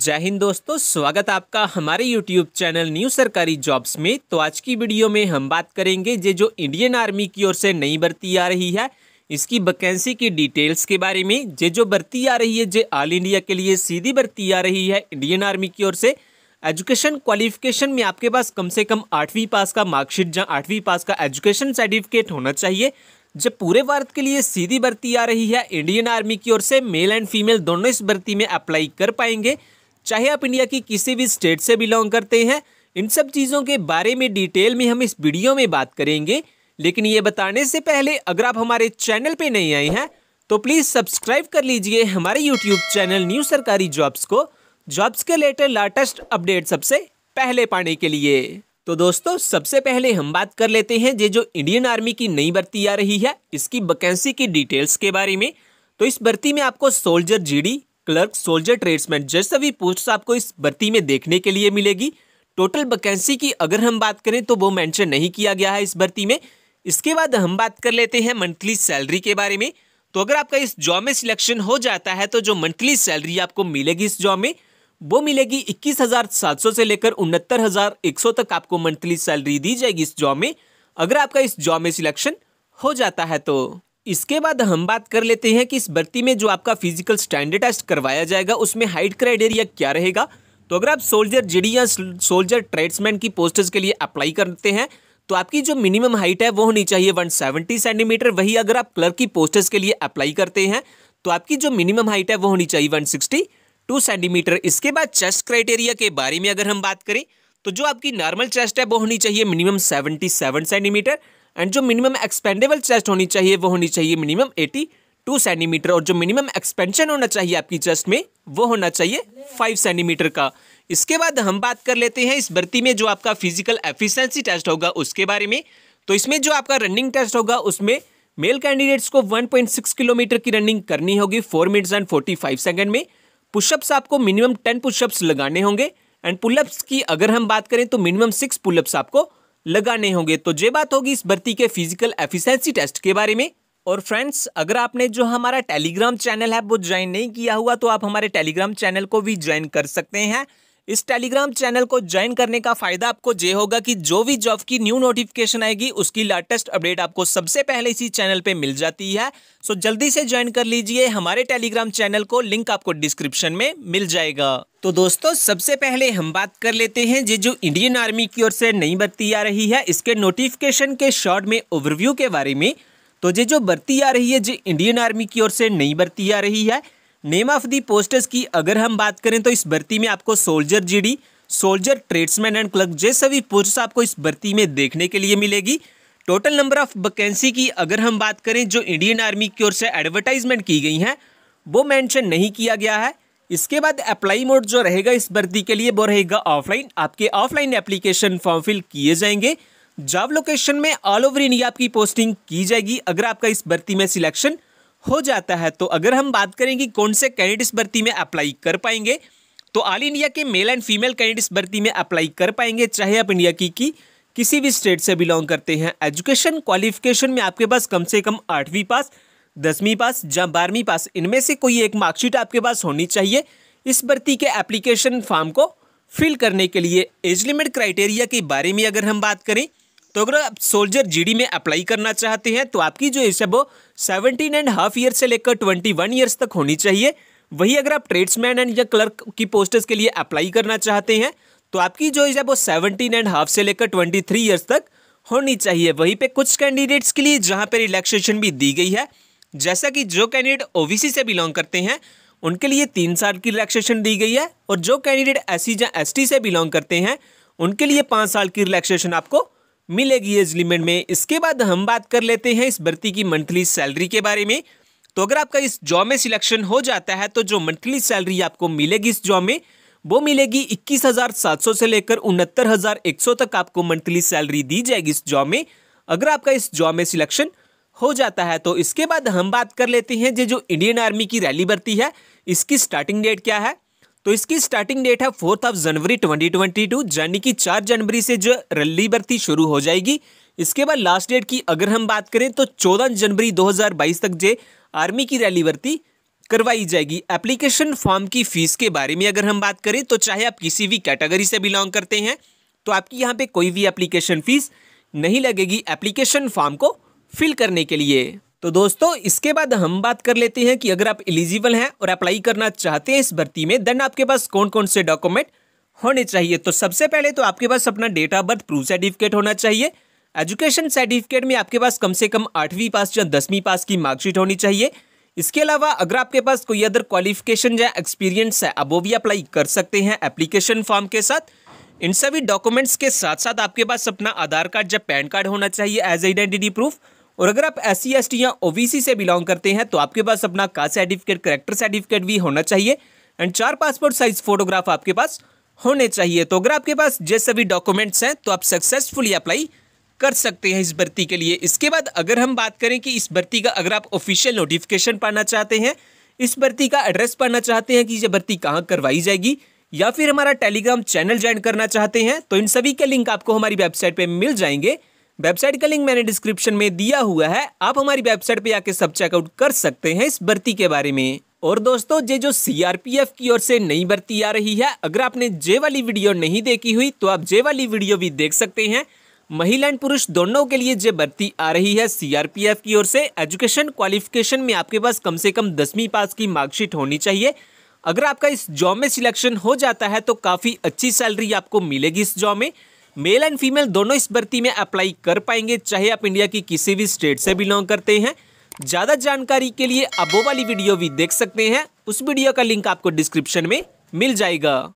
जय हिंद दोस्तों स्वागत आपका हमारे YouTube चैनल न्यू सरकारी जॉब्स में तो आज की वीडियो में हम बात करेंगे जे जो इंडियन आर्मी की ओर से नई भर्ती आ रही है इसकी वैकेंसी की डिटेल्स के बारे में जे जो भर्ती आ रही है जे ऑल इंडिया के लिए सीधी भर्ती आ रही है इंडियन आर्मी की ओर से एजुकेशन क्वालिफिकेशन में आपके पास कम से कम आठवीं पास का मार्कशीट या आठवीं पास का एजुकेशन सर्टिफिकेट होना चाहिए जब पूरे भारत के लिए सीधी भर्ती आ रही है इंडियन आर्मी की ओर से मेल एंड फीमेल दोनों इस भर्ती में अप्लाई कर पाएंगे चाहे आप इंडिया की किसी भी स्टेट से बिलोंग करते हैं इन सब चीज़ों के बारे में डिटेल में हम इस वीडियो में बात करेंगे लेकिन ये बताने से पहले अगर आप हमारे चैनल पे नहीं आए हैं तो प्लीज़ सब्सक्राइब कर लीजिए हमारे यूट्यूब चैनल न्यू सरकारी जॉब्स को जॉब्स के लेटर लाटेस्ट अपडेट सबसे पहले पाने के लिए तो दोस्तों सबसे पहले हम बात कर लेते हैं ये जो इंडियन आर्मी की नई भर्ती आ रही है इसकी वैकेंसी की डिटेल्स के बारे में तो इस भर्ती में आपको soldier GD clerk soldier tradesman जैसा भी पोस्ट आपको इस भर्ती में देखने के लिए मिलेगी टोटल वैकेंसी की अगर हम बात करें तो वो मेंशन नहीं किया गया है इस भर्ती में इसके बाद हम बात कर लेते हैं मंथली सैलरी के बारे में तो अगर आपका इस जॉब में सिलेक्शन हो जाता है तो जो मंथली सैलरी आपको मिलेगी इस जॉब में वो मिलेगी इक्कीस हज़ार सात सौ से लेकर उनहत्तर हज़ार एक सौ तक आपको मंथली सैलरी दी जाएगी इस जॉब में अगर आपका इस जॉब में सिलेक्शन हो जाता है तो इसके बाद हम बात कर लेते हैं कि इस भर्ती में जो आपका फिजिकल स्टैंडर्ड टेस्ट करवाया जाएगा उसमें हाइट क्राइटेरिया क्या रहेगा तो अगर आप सोल्जर जीडी या सोल्जर ट्रेड्समैन की पोस्टर्स के लिए अप्लाई करते हैं तो आपकी जो मिनिमम हाइट है वो होनी चाहिए 170 सेंटीमीटर वही अगर आप क्लर्क की पोस्टर्स के लिए अप्लाई करते हैं तो आपकी जो मिनिमम हाइट है वो होनी चाहिए 162 सेंटीमीटर इसके बाद चेस्ट क्राइटेरिया के बारे में अगर हम बात करें तो जो आपकी नॉर्मल चेस्ट है वो होनी चाहिए मिनिमम सेवेंटी सेंटीमीटर एंड जो मिनिमम एक्सपेंडेबल चेस्ट होनी चाहिए वो होनी चाहिए मिनिमम एटी टू सेंटीमीटर और जो मिनिमम एक्सपेंशन होना चाहिए आपकी चेस्ट में वो होना चाहिए फाइव सेंटीमीटर का इसके बाद हम बात कर लेते हैं इस भर्ती में जो आपका फिजिकल एफिशिएंसी टेस्ट होगा उसके बारे में तो इसमें जो आपका रनिंग टेस्ट होगा उसमें मेल कैंडिडेट्स को 1.6 किलोमीटर की रनिंग करनी होगी फोर मिनट्स एंड 45 सेकंड में पुशअप्स आपको मिनिमम टेन पुशअप्स लगाने होंगे एंड पुलअप्स की अगर हम बात करें तो मिनिमम सिक्स पुलअप्स आपको लगाने होंगे तो ये बात होगी इस भर्ती के फिजिकल एफिशिएंसी टेस्ट के बारे में और फ्रेंड्स अगर आपने जो हमारा टेलीग्राम चैनल है वो ज्वाइन नहीं किया हुआ तो आप हमारे टेलीग्राम चैनल को भी ज्वाइन कर सकते हैं इस टेलीग्राम चैनल को ज्वाइन करने का फायदा आपको ये होगा कि जो भी जॉब की न्यू नोटिफिकेशन आएगी उसकी लेटेस्ट अपडेट आपको सबसे पहले इसी चैनल पे मिल जाती है सो जल्दी से ज्वाइन कर लीजिए हमारे टेलीग्राम चैनल को लिंक आपको डिस्क्रिप्शन में मिल जाएगा तो दोस्तों सबसे पहले हम बात कर लेते हैं ये जो इंडियन आर्मी की ओर से नई भर्ती आ रही है इसके नोटिफिकेशन के शॉर्ट में ओवरव्यू के बारे में तो ये जो भर्ती आ रही है जो इंडियन आर्मी की ओर से नई भर्ती आ रही है नेम ऑफ दी पोस्टर्स की अगर हम बात करें तो इस भर्ती में आपको soldier GD soldier tradesman and clerk जैसे सभी पोस्ट आपको इस भर्ती में देखने के लिए मिलेगी टोटल नंबर ऑफ वैकेंसी की अगर हम बात करें जो इंडियन आर्मी की ओर से एडवर्टाइजमेंट की गई हैं वो मेंशन नहीं किया गया है इसके बाद अप्लाई मोड जो रहेगा इस भर्ती के लिए वो रहेगा ऑफलाइन आपके ऑफलाइन एप्लीकेशन फॉर्म फिल किए जाएंगे जॉब लोकेशन में ऑल ओवर इंडिया आपकी पोस्टिंग की जाएगी अगर आपका इस भर्ती में सिलेक्शन हो जाता है तो अगर हम बात करें कि कौन से कैंडिडेट्स भर्ती में अप्लाई कर पाएंगे तो ऑल इंडिया के मेल एंड फीमेल कैंडिडेट्स भर्ती में अप्लाई कर पाएंगे चाहे आप इंडिया की, की किसी भी स्टेट से बिलोंग करते हैं एजुकेशन क्वालिफिकेशन में आपके पास कम से कम आठवीं पास दसवीं पास या बारहवीं पास इनमें से कोई एक मार्कशीट आपके पास होनी चाहिए इस भर्ती के एप्लीकेशन फॉर्म को फिल करने के लिए एज लिमिट क्राइटेरिया के बारे में अगर हम बात करें तो अगर आप सोल्जर जीडी में अप्लाई करना चाहते हैं तो आपकी जो एज है वो सेवनटीन एंड हाफ ईयर से लेकर ट्वेंटी वन ईयर्स तक होनी चाहिए वही अगर आप ट्रेड्समैन एंड या क्लर्क की पोस्टर्स के लिए अप्लाई करना चाहते हैं तो आपकी जो एज है वो सेवनटीन एंड हाफ से लेकर ट्वेंटी थ्री ईयर्स तक होनी चाहिए वहीं पर कुछ कैंडिडेट्स के लिए जहाँ पर रिलैक्सेशन भी दी गई है जैसा कि जो कैंडिडेट ओ से बिलोंग करते हैं उनके लिए तीन साल की रिलैक्सेशन दी गई है और जो कैंडिडेट एस सी या एस से बिलोंग करते हैं उनके लिए पाँच साल की रिलैक्सेशन आपको मिलेगी एज लिमिट में इसके बाद हम बात कर लेते हैं इस भर्ती की मंथली सैलरी के बारे में तो अगर आपका इस जॉब में सिलेक्शन हो जाता है तो जो मंथली सैलरी आपको मिलेगी इस जॉब में वो मिलेगी इक्कीस हज़ार सात सौ से लेकर उनहत्तर हज़ार एक सौ तक आपको मंथली सैलरी दी जाएगी इस जॉब में अगर आपका इस जॉब में सिलेक्शन हो जाता है तो इसके बाद हम बात कर लेते हैं जो जो इंडियन आर्मी की रैली भर्ती है इसकी स्टार्टिंग डेट क्या है तो इसकी स्टार्टिंग डेट है फोर्थ ऑफ जनवरी 2022 यानी कि चार जनवरी से जो रल्ली भर्ती शुरू हो जाएगी इसके बाद लास्ट डेट की अगर हम बात करें तो चौदह जनवरी 2022 तक जे आर्मी की रैली भर्ती करवाई जाएगी एप्लीकेशन फॉर्म की फीस के बारे में अगर हम बात करें तो चाहे आप किसी भी कैटेगरी से बिलोंग करते हैं तो आपकी यहाँ पे कोई भी एप्लीकेशन फीस नहीं लगेगी एप्लीकेशन फॉर्म को फिल करने के लिए तो दोस्तों इसके बाद हम बात कर लेते हैं कि अगर आप एलिजिबल हैं और अप्लाई करना चाहते हैं इस भर्ती में देन आपके पास कौन कौन से डॉक्यूमेंट होने चाहिए तो सबसे पहले तो आपके पास अपना date of birth proof certificate होना चाहिए एजुकेशन सर्टिफिकेट में आपके पास कम से कम आठवीं पास या दसवीं पास की मार्कशीट होनी चाहिए इसके अलावा अगर आपके पास कोई अदर क्वालिफिकेशन या एक्सपीरियंस है अब वो भी अप्लाई कर सकते हैं एप्लीकेशन फॉर्म के साथ इन सभी डॉक्यूमेंट्स के साथ साथ आपके पास अपना आधार कार्ड या पैन कार्ड होना चाहिए एज आइडेंटिटी प्रूफ और अगर आप एस सी एस टी या ओ सी से बिलोंग करते हैं तो आपके पास अपना कास्ट सर्टिफिकेट करेक्टर सर्टिफिकेट भी होना चाहिए एंड चार पासपोर्ट साइज फोटोग्राफ आपके पास होने चाहिए तो अगर आपके पास जैसे सभी डॉक्यूमेंट्स हैं तो आप सक्सेसफुली अप्लाई कर सकते हैं इस भर्ती के लिए इसके बाद अगर हम बात करें कि इस भर्ती का अगर आप ऑफिशियल नोटिफिकेशन पाना चाहते हैं इस भर्ती का एड्रेस पाना चाहते हैं कि ये भर्ती कहाँ करवाई जाएगी या फिर हमारा टेलीग्राम चैनल ज्वाइन करना चाहते हैं तो इन सभी के लिंक आपको हमारी वेबसाइट पर मिल जाएंगे वेबसाइट का लिंक मैंने डिस्क्रिप्शन में दिया हुआ है आप हमारी वेबसाइट पे आके सब चेकआउट कर सकते हैं इस भर्ती के बारे में और दोस्तों जे जो सीआरपीएफ की ओर से नई भर्ती आ रही है अगर आपने जे वाली वीडियो नहीं देखी हुई तो आप जे वाली वीडियो भी देख सकते हैं महिला एंड पुरुष दोनों के लिए जो भर्ती आ रही है सीआरपीएफ की ओर से एजुकेशन क्वालिफिकेशन में आपके पास कम से कम दसवीं पास की मार्कशीट होनी चाहिए अगर आपका इस जॉब में सिलेक्शन हो जाता है तो काफ़ी अच्छी सैलरी आपको मिलेगी इस जॉब में मेल एंड फीमेल दोनों इस भर्ती में अप्लाई कर पाएंगे चाहे आप इंडिया की किसी भी स्टेट से बिलोंग करते हैं ज़्यादा जानकारी के लिए अब वो वाली वीडियो भी देख सकते हैं उस वीडियो का लिंक आपको डिस्क्रिप्शन में मिल जाएगा